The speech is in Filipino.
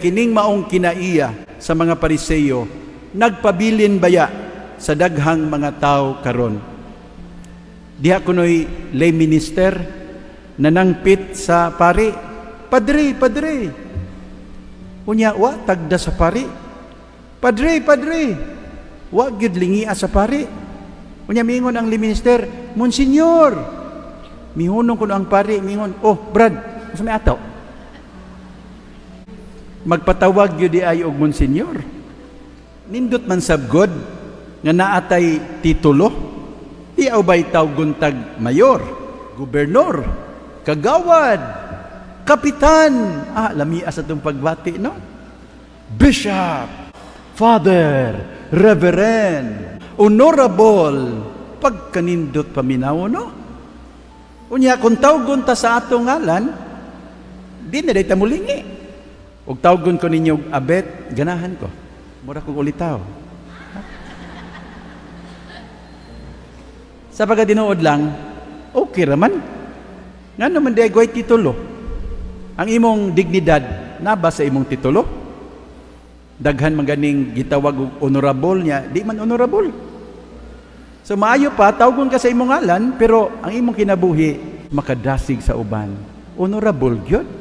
kining maong kinaiya sa mga pariseyo nagpabilin baya sa daghang mga tao karon diha kunoy lay minister na nangpit sa pari padre padre unya wa tagda sa pari padre padre wa gidlingi lingi sa pari unya mingon ang minister monsenyor mihunong kuno ang pari mingon oh brad usa may ataw Magpatawag yun di ay og monsenyor. Nindot man sab god nga naatay titulo. Iaw ba'y tawguntag mayor, gobernur, kagawad, kapitan. Ah, lamia sa itong pagbati, no? Bishop, Father, Reverend, Honorable, pagkanindot paminaw, no? Unya, kung tawgon ta sa atong ngalan, di na dayta mulingi. Og tawgon ko ninyo abet, ganahan ko. Mura kong ulitaw. sa pagkadinuod lang, okay raman. Nga naman di agway titulo. Ang imong dignidad, naba sa imong titulo. Daghan man ganing gitawag honorable niya, di man honorable. So maayo pa, tawgon ka sa imong ngalan, pero ang imong kinabuhi, makadasig sa uban. Honorable yun.